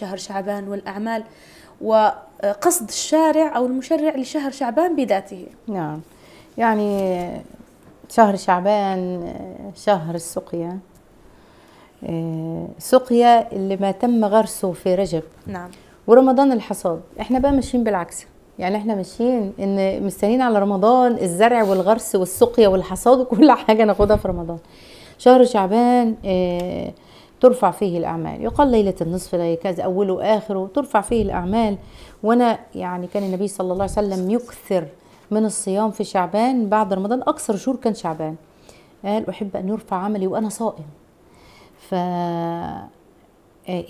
شهر شعبان والأعمال وقصد الشارع أو المشرع لشهر شعبان بذاته نعم يعني شهر شعبان شهر السقيا آه، سقيا اللي ما تم غرسه في رجب نعم ورمضان الحصاد احنا بقى ماشيين بالعكس يعني احنا ماشيين ان مستنيين على رمضان الزرع والغرس والسقيا والحصاد وكل حاجه ناخدها في رمضان شهر شعبان اه ترفع فيه الأعمال يقال ليلة النصف لا يكاد أوله وآخره ترفع فيه الأعمال وأنا يعني كان النبي صلى الله عليه وسلم يكثر من الصيام في شعبان بعد رمضان أكثر شهور كان شعبان قال أحب أن يرفع عملي وأنا صائم ف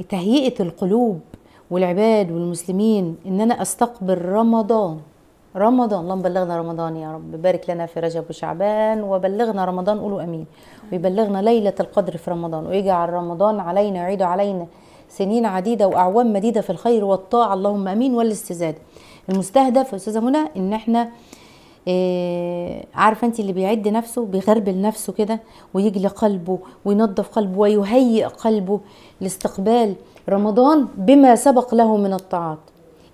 تهيئة القلوب والعباد والمسلمين إن أنا أستقبل رمضان رمضان اللهم بلغنا رمضان يا رب بارك لنا في رجب وشعبان وبلغنا رمضان قولوا امين ويبلغنا ليله القدر في رمضان ويجعل رمضان علينا يعيد علينا سنين عديده واعوام مديده في الخير والطاعه اللهم امين والاستزاده المستهدف يا استاذه منى ان احنا إيه عارفه انت اللي بيعد نفسه بيغربل نفسه كده ويجلي قلبه وينظف قلبه ويهيئ قلبه لاستقبال رمضان بما سبق له من الطاعات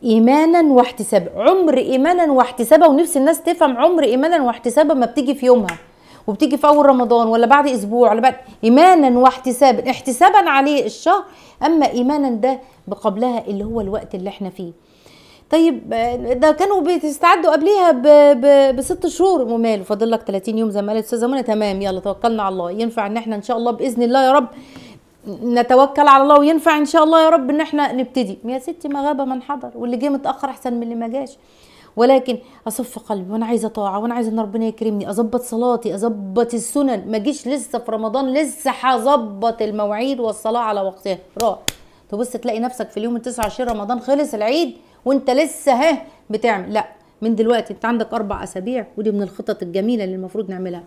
ايمانا واحتسابا عمر ايمانا واحتسابا ونفس الناس تفهم عمر ايمانا واحتسابا ما بتيجي في يومها وبتيجي في اول رمضان ولا بعد اسبوع ولا بعد ايمانا واحتسابا احتسابا عليه الشهر اما ايمانا ده بقبلها اللي هو الوقت اللي احنا فيه طيب ده كانوا بيستعدوا قبليها ب... ب... بست شهور وماله فاضل لك 30 يوم زي ما قالت استاذه منى تمام يلا توكلنا على الله ينفع ان احنا ان شاء الله باذن الله يا رب نتوكل على الله وينفع ان شاء الله يا رب ان احنا نبتدي يا ستي ما غاب من حضر واللي جه متاخر احسن من اللي ما جاش ولكن اصف قلبي وانا عايزه طاعه وانا عايزه ان ربنا يكرمني اظبط صلاتي اظبط السنن ما اجيش لسه في رمضان لسه هظبط المواعيد والصلاه على وقتها راح تبص تلاقي نفسك في اليوم التسعة 29 رمضان خلص العيد وانت لسه ها بتعمل لا من دلوقتي انت عندك اربع اسابيع ودي من الخطط الجميله اللي المفروض نعملها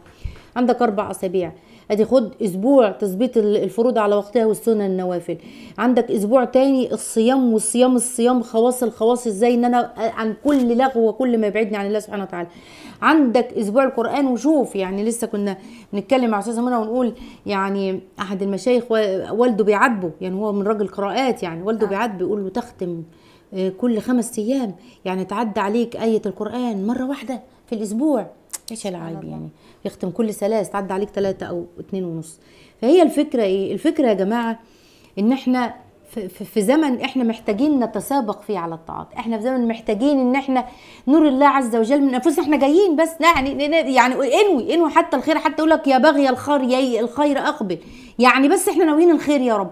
عندك اربع اسابيع ادي خد اسبوع تثبيت الفروض على وقتها والسنن النوافل عندك اسبوع تاني الصيام والصيام الصيام خواص الخواص ازاي ان انا عن كل لغو وكل ما يبعدني عن الله سبحانه وتعالى عندك اسبوع القران وشوف يعني لسه كنا بنتكلم مع استاذه منى ونقول يعني احد المشايخ والده بيعاتبه يعني هو من راجل قراءات يعني والده آه. بيعاتبه بيقول له تختم آه، كل خمس ايام يعني تعدى عليك ايه القران مره واحده في الاسبوع ايش العيب يعني يختم كل ثلاث تعدى عليك ثلاثة او اتنين ونص فهي الفكرة ايه الفكرة يا جماعة ان احنا في زمن احنا محتاجين نتسابق فيه على الطاعات احنا في زمن محتاجين ان احنا نور الله عز وجل من انفسنا احنا جايين بس يعني يعني انوي انوي حتى الخير حتى يقول لك يا بغي الخير يا الخير اقبل يعني بس احنا ناويين الخير يا رب